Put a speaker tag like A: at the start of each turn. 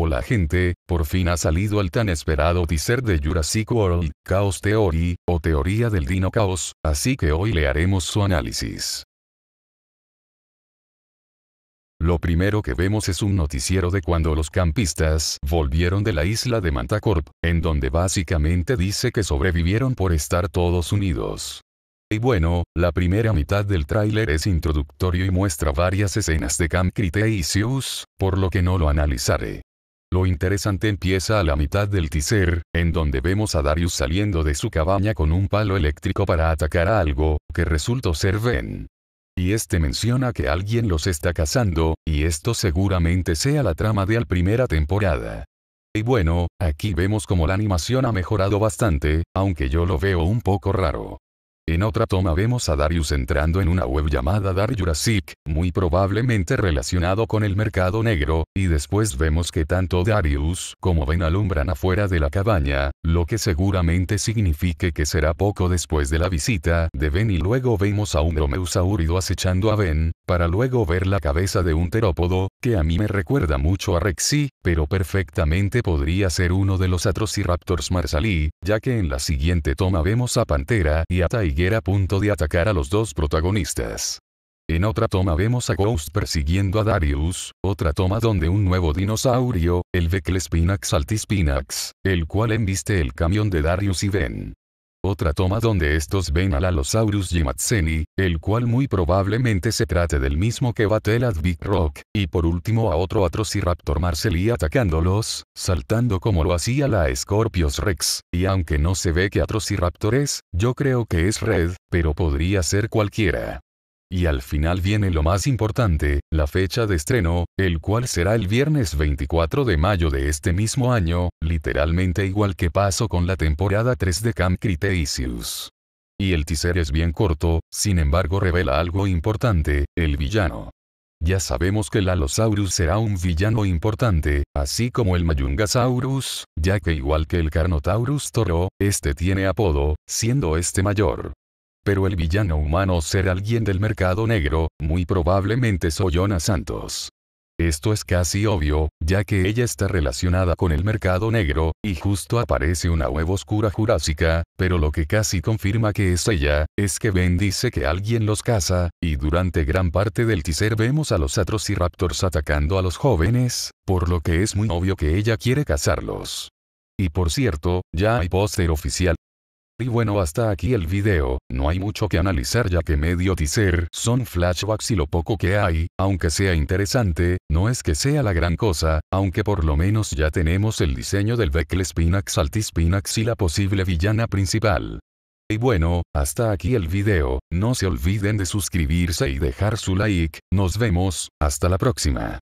A: Hola gente, por fin ha salido el tan esperado teaser de Jurassic World, Chaos Theory, o Teoría del Dino Caos, así que hoy le haremos su análisis. Lo primero que vemos es un noticiero de cuando los campistas volvieron de la isla de Mantacorp, en donde básicamente dice que sobrevivieron por estar todos unidos. Y bueno, la primera mitad del tráiler es introductorio y muestra varias escenas de Camp Zeus, por lo que no lo analizaré. Lo interesante empieza a la mitad del teaser, en donde vemos a Darius saliendo de su cabaña con un palo eléctrico para atacar a algo, que resultó ser Ben. Y este menciona que alguien los está cazando, y esto seguramente sea la trama de la primera temporada. Y bueno, aquí vemos como la animación ha mejorado bastante, aunque yo lo veo un poco raro. En otra toma vemos a Darius entrando en una web llamada Dar Jurassic, muy probablemente relacionado con el mercado negro, y después vemos que tanto Darius como Ben alumbran afuera de la cabaña, lo que seguramente signifique que será poco después de la visita de Ben y luego vemos a un romeusaurido acechando a Ben, para luego ver la cabeza de un terópodo, que a mí me recuerda mucho a Rexy, pero perfectamente podría ser uno de los Atrociraptors Marsali, ya que en la siguiente toma vemos a Pantera y a Tiger a punto de atacar a los dos protagonistas. En otra toma vemos a Ghost persiguiendo a Darius, otra toma donde un nuevo dinosaurio, el Veclespinax altispinax, el cual embiste el camión de Darius y Ben otra toma donde estos ven al Allosaurus Jimatzeni, el cual muy probablemente se trate del mismo que at Big Rock, y por último a otro Atrociraptor marceli atacándolos, saltando como lo hacía la Scorpios Rex, y aunque no se ve que Atrociraptor es, yo creo que es Red, pero podría ser cualquiera. Y al final viene lo más importante, la fecha de estreno, el cual será el viernes 24 de mayo de este mismo año, literalmente igual que pasó con la temporada 3 de Camp Cretaceous. Y el teaser es bien corto, sin embargo revela algo importante, el villano. Ya sabemos que el Alosaurus será un villano importante, así como el Mayungasaurus, ya que igual que el Carnotaurus toro, este tiene apodo, siendo este mayor. Pero el villano humano ser alguien del mercado negro, muy probablemente soy Soyona Santos. Esto es casi obvio, ya que ella está relacionada con el mercado negro, y justo aparece una huevo oscura jurásica, pero lo que casi confirma que es ella, es que Ben dice que alguien los caza, y durante gran parte del teaser vemos a los Atrociraptors atacando a los jóvenes, por lo que es muy obvio que ella quiere cazarlos. Y por cierto, ya hay póster oficial y bueno hasta aquí el video, no hay mucho que analizar ya que medio teaser son flashbacks y lo poco que hay, aunque sea interesante, no es que sea la gran cosa, aunque por lo menos ya tenemos el diseño del Beckle Spinax Spinax y la posible villana principal. Y bueno, hasta aquí el video, no se olviden de suscribirse y dejar su like, nos vemos, hasta la próxima.